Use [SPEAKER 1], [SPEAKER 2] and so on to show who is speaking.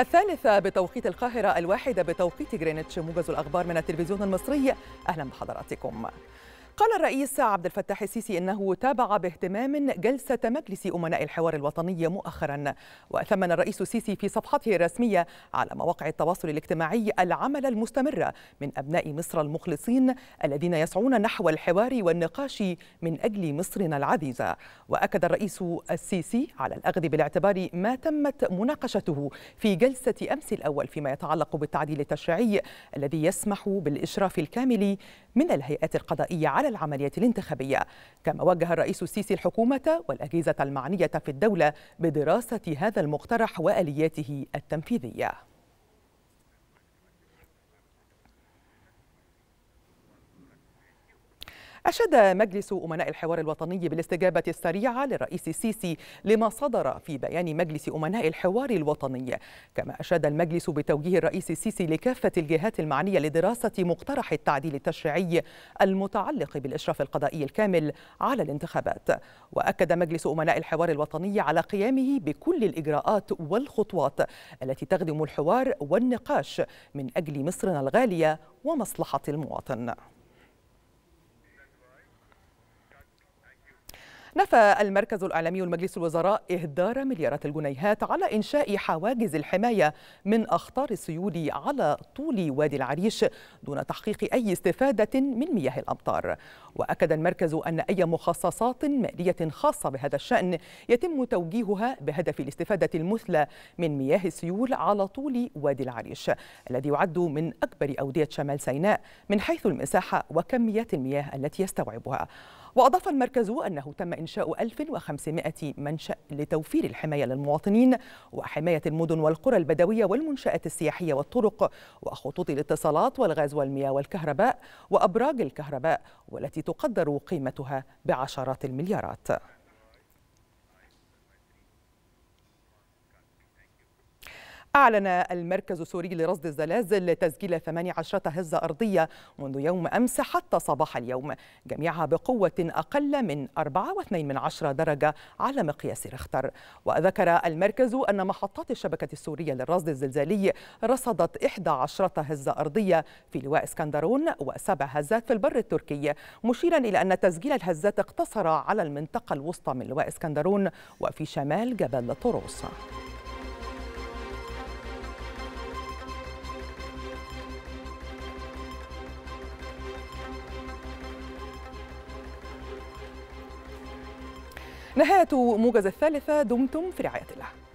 [SPEAKER 1] الثالثة بتوقيت القاهرة الواحدة بتوقيت جرينتش موجز الأخبار من التلفزيون المصري أهلا بحضراتكم قال الرئيس عبد الفتاح السيسي انه تابع باهتمام جلسه مجلس امناء الحوار الوطني مؤخرا وثمن الرئيس السيسي في صفحته الرسميه على مواقع التواصل الاجتماعي العمل المستمر من ابناء مصر المخلصين الذين يسعون نحو الحوار والنقاش من اجل مصرنا العزيزه واكد الرئيس السيسي على الاخذ بالاعتبار ما تمت مناقشته في جلسه امس الاول فيما يتعلق بالتعديل التشريعي الذي يسمح بالاشراف الكامل من الهيئات القضائيه على العملية الانتخابية كما وجه الرئيس السيسي الحكومة والأجهزة المعنية في الدولة بدراسة هذا المقترح وآلياته التنفيذية أشاد مجلس أمناء الحوار الوطني بالاستجابة السريعة للرئيس السيسي لما صدر في بيان مجلس أمناء الحوار الوطني كما أشاد المجلس بتوجيه الرئيس السيسي لكافة الجهات المعنية لدراسة مقترح التعديل التشريعي المتعلق بالإشراف القضائي الكامل على الانتخابات وأكد مجلس أمناء الحوار الوطني على قيامه بكل الإجراءات والخطوات التي تخدم الحوار والنقاش من أجل مصرنا الغالية ومصلحة المواطن نفى المركز الإعلامي لمجلس الوزراء إهدار مليارات الجنيهات على إنشاء حواجز الحماية من أخطار السيول على طول وادي العريش دون تحقيق أي استفادة من مياه الأمطار وأكد المركز أن أي مخصصات مالية خاصة بهذا الشأن يتم توجيهها بهدف الاستفادة المثلى من مياه السيول على طول وادي العريش الذي يعد من أكبر أودية شمال سيناء من حيث المساحة وكميات المياه التي يستوعبها وأضاف المركز أنه تم إنشاء 1500 منشأ لتوفير الحماية للمواطنين وحماية المدن والقرى البدوية والمنشآت السياحية والطرق وخطوط الاتصالات والغاز والمياه والكهرباء وأبراج الكهرباء والتي تقدر قيمتها بعشرات المليارات أعلن المركز السوري لرصد الزلازل تسجيل 18 هزة أرضية منذ يوم أمس حتى صباح اليوم جميعها بقوة أقل من 4.2 من عشرة درجة على مقياس رختر وذكر المركز أن محطات الشبكة السورية للرصد الزلزالي رصدت 11 هزة أرضية في لواء اسكندرون وسبع هزات في البر التركي مشيرا إلى أن تسجيل الهزات اقتصر على المنطقة الوسطى من لواء اسكندرون وفي شمال جبل طروس نهاية موجز الثالثة دمتم في رعاية الله